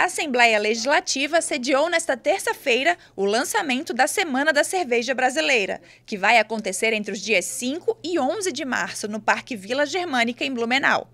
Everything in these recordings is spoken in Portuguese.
A Assembleia Legislativa sediou nesta terça-feira o lançamento da Semana da Cerveja Brasileira, que vai acontecer entre os dias 5 e 11 de março no Parque Vila Germânica, em Blumenau.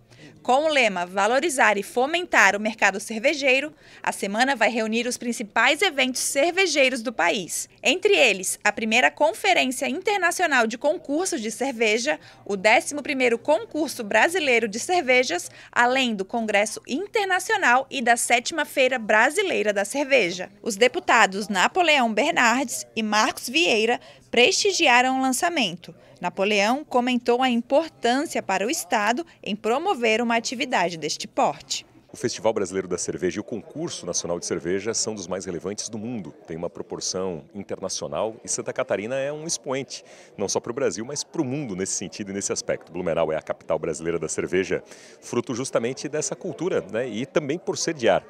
Com o lema Valorizar e Fomentar o Mercado Cervejeiro, a semana vai reunir os principais eventos cervejeiros do país. Entre eles, a primeira Conferência Internacional de Concursos de Cerveja, o 11º Concurso Brasileiro de Cervejas, além do Congresso Internacional e da 7 Feira Brasileira da Cerveja. Os deputados Napoleão Bernardes e Marcos Vieira prestigiaram o lançamento, Napoleão comentou a importância para o Estado em promover uma atividade deste porte. O Festival Brasileiro da Cerveja e o Concurso Nacional de Cerveja são dos mais relevantes do mundo. Tem uma proporção internacional e Santa Catarina é um expoente, não só para o Brasil, mas para o mundo nesse sentido e nesse aspecto. Blumenau é a capital brasileira da cerveja, fruto justamente dessa cultura né? e também por sediar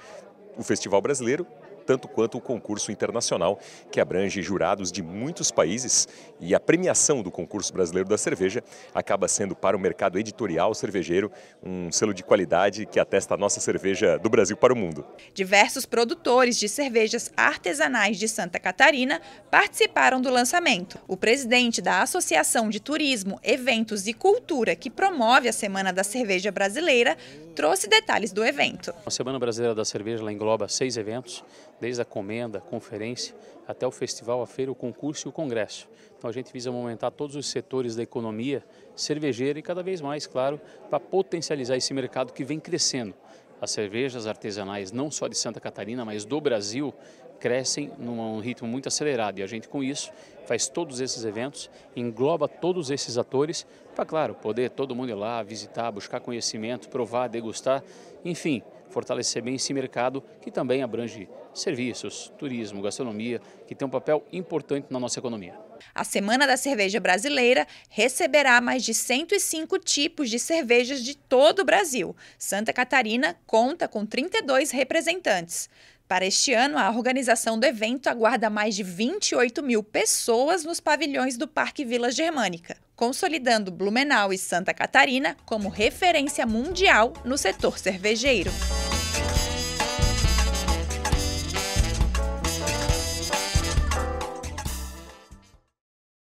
o Festival Brasileiro tanto quanto o concurso internacional, que abrange jurados de muitos países e a premiação do concurso brasileiro da cerveja acaba sendo para o mercado editorial cervejeiro um selo de qualidade que atesta a nossa cerveja do Brasil para o mundo. Diversos produtores de cervejas artesanais de Santa Catarina participaram do lançamento. O presidente da Associação de Turismo, Eventos e Cultura, que promove a Semana da Cerveja Brasileira, trouxe detalhes do evento. A Semana Brasileira da Cerveja engloba seis eventos, desde a comenda, a conferência, até o festival, a feira, o concurso e o congresso. Então a gente visa aumentar todos os setores da economia cervejeira e cada vez mais, claro, para potencializar esse mercado que vem crescendo. As cervejas artesanais, não só de Santa Catarina, mas do Brasil, crescem num ritmo muito acelerado. E a gente, com isso, faz todos esses eventos, engloba todos esses atores, para, claro, poder todo mundo ir lá visitar, buscar conhecimento, provar, degustar, enfim, fortalecer bem esse mercado que também abrange serviços, turismo, gastronomia, que tem um papel importante na nossa economia. A Semana da Cerveja Brasileira receberá mais de 105 tipos de cervejas de todo o Brasil. Santa Catarina conta com 32 representantes. Para este ano, a organização do evento aguarda mais de 28 mil pessoas nos pavilhões do Parque Vila Germânica, consolidando Blumenau e Santa Catarina como referência mundial no setor cervejeiro.